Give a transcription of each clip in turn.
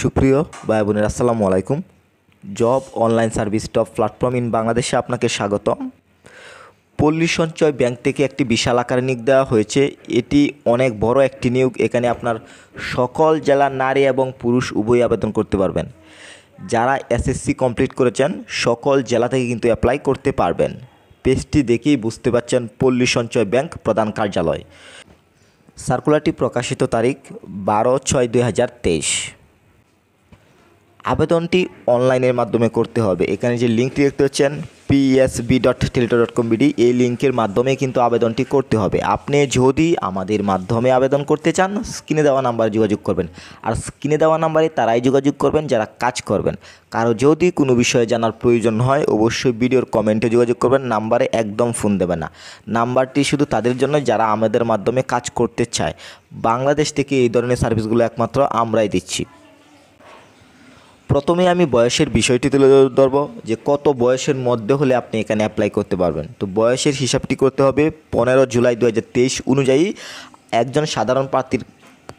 সুপ্রিয় ভাই বোনের আসসালামু আলাইকুম job online service top platform in বাংলাদেশে আপনাকে স্বাগতম পল্লী সঞ্চয় ব্যাংক থেকে একটি বিশাল আকারে নিয়োগ দেওয়া হয়েছে এটি অনেক বড় একটি নিয়োগ এখানে আপনার সকল জেলার নারী এবং পুরুষ উভয় আবেদন করতে পারবেন যারা এসএসসি কমপ্লিট করেছেন সকল জেলা থেকে কিন্তু অ্যাপ্লাই করতে পারবেন পেজটি দেখেই বুঝতে পারছেন পল্লী সঞ্চয় ব্যাংক প্রধান কার্যালয় সার্কুলারটি প্রকাশিত তারিখ বারো ছয় দুই হাজার তেইশ আবেদনটি অনলাইনের মাধ্যমে করতে হবে এখানে যে লিঙ্কটি দেখতে পাচ্ছেন PSB dot Teletalk dot com BD এই লিঙ্কের মাধ্যমে কিন্তু আবেদনটি করতে হবে আপনি যদি আমাদের মাধ্যমে আবেদন করতে চান স্ক্রিনে দেওয়া নাম্বারে যোগাযোগ করবেন আর স্ক্রিনে দেওয়া নাম্বারে তারাই যোগাযোগ করবেন যারা কাজ করবেন কারো যদি কোনো বিষয়ে জানার প্রয়োজন হয় অবশ্যই ভিডিওর কমেন্টে যোগাযোগ করবেন নাম্বারে একদম ফোন দেবে না নাম্বারটি শুধু তাদের জন্য যারা আমাদের মাধ্যমে কাজ করতে চায় বাংলাদেশ থেকে এই ধরনের সার্ভিসগুলো একমাত্র আমরাই দিচ্ছি প্রথমে আমি বয়সের বিষয়টি তুলে ধরবো যে কত বয়সের মধ্যে হলে আপনি এখানে অ্যাপ্লাই করতে পারবেন তো বয়সের হিসাবটি করতে হবে পনেরো জুলাই দু অনুযায়ী একজন সাধারণ প্রার্থীর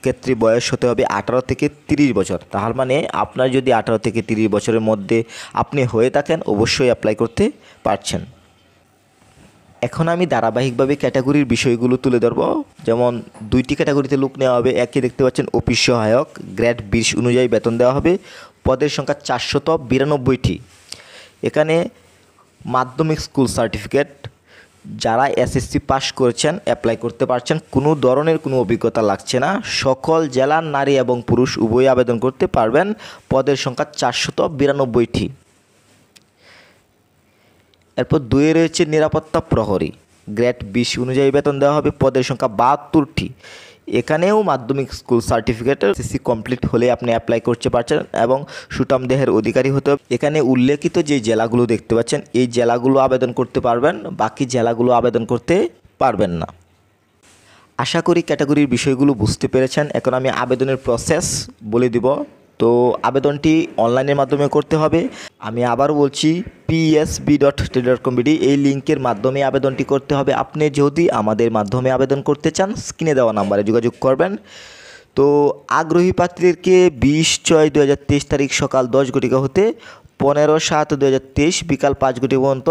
ক্ষেত্রে বয়স হতে হবে আঠারো থেকে তিরিশ বছর তাহার মানে আপনার যদি আঠারো থেকে তিরিশ বছরের মধ্যে আপনি হয়ে থাকেন অবশ্যই অ্যাপ্লাই করতে পারছেন এখন আমি ধারাবাহিকভাবে ক্যাটাগরির বিষয়গুলো তুলে ধরব যেমন দুইটি ক্যাটাগরিতে লোক নেওয়া হবে একই দেখতে পাচ্ছেন অফিস সহায়ক গ্রেড বিশ অনুযায়ী বেতন দেওয়া হবে পদের সংখ্যা চারশত বিরানব্বইটি এখানে মাধ্যমিক স্কুল সার্টিফিকেট যারা এসএসসি পাস করেছেন অ্যাপ্লাই করতে পারছেন কোনো ধরনের কোনো অভিজ্ঞতা লাগছে না সকল জেলার নারী এবং পুরুষ উভয়ই আবেদন করতে পারবেন পদের সংখ্যা চারশত বিরানব্বইটি এরপর দুয়ে রয়েছে নিরাপত্তা প্রহরী গ্রেড বিশ অনুযায়ী বেতন দেওয়া হবে পদের সংখ্যা বাহাত্তরটি এখানেও মাধ্যমিক স্কুল সার্টিফিকেটের সিসি কমপ্লিট হলে আপনি অ্যাপ্লাই করতে পারছেন এবং দেহের অধিকারী হতে এখানে উল্লেখিত যে জেলাগুলো দেখতে পাচ্ছেন এই জেলাগুলো আবেদন করতে পারবেন বাকি জেলাগুলো আবেদন করতে পারবেন না আশা করি ক্যাটাগরির বিষয়গুলো বুঝতে পেরেছেন এখন আমি আবেদনের প্রসেস বলে দিব তো আবেদনটি অনলাইনের মাধ্যমে করতে হবে আমি আবার বলছি পিএসবি ডট টেডার কমিটি এই লিঙ্কের মাধ্যমে আবেদনটি করতে হবে আপনি যদি আমাদের মাধ্যমে আবেদন করতে চান স্ক্রিনে দেওয়া নাম্বারে যোগাযোগ করবেন তো আগ্রহী প্রার্থীদেরকে বিশ ছয় দু তারিখ সকাল দশ ঘটিকা হতে পনেরো সাত দু বিকাল পাঁচ ঘটি পর্যন্ত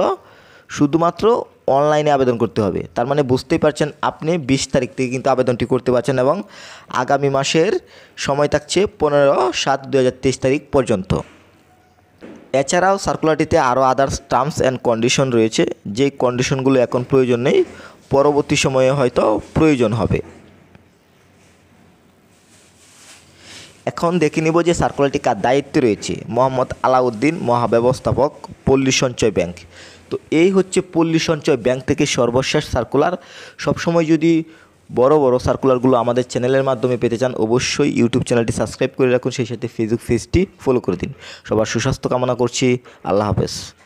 শুধুমাত্র অনলাইনে আবেদন করতে হবে তার মানে বুঝতেই পারছেন আপনি বিশ তারিখ থেকে কিন্তু আবেদনটি করতে পারছেন এবং আগামী মাসের সময় থাকছে পনেরো সাত দু তারিখ পর্যন্ত এছাড়াও সার্কুলারটিতে আরও আদার্স টার্মস অ্যান্ড কন্ডিশন রয়েছে যেই কন্ডিশনগুলো এখন প্রয়োজন নেই পরবর্তী সময়ে হয়তো প্রয়োজন হবে এখন দেখে নিব যে সার্কুলারটি কার দায়িত্বে রয়েছে মোহাম্মদ আলাউদ্দিন মহাব্যবস্থাপক পল্লী সঞ্চয় ব্যাংক তো এই হচ্ছে পল্লী সঞ্চয় ব্যাংক থেকে সর্বশেষ সার্কুলার সবসময় যদি বড় বড় সার্কুলারগুলো আমাদের চ্যানেলের মাধ্যমে পেতে চান অবশ্যই ইউটিউব চ্যানেলটি সাবস্ক্রাইব করে রাখুন সেই সাথে ফেসবুক পেজটি ফলো করে দিন সবার সুস্বাস্থ্য কামনা করছি আল্লাহ হাফেজ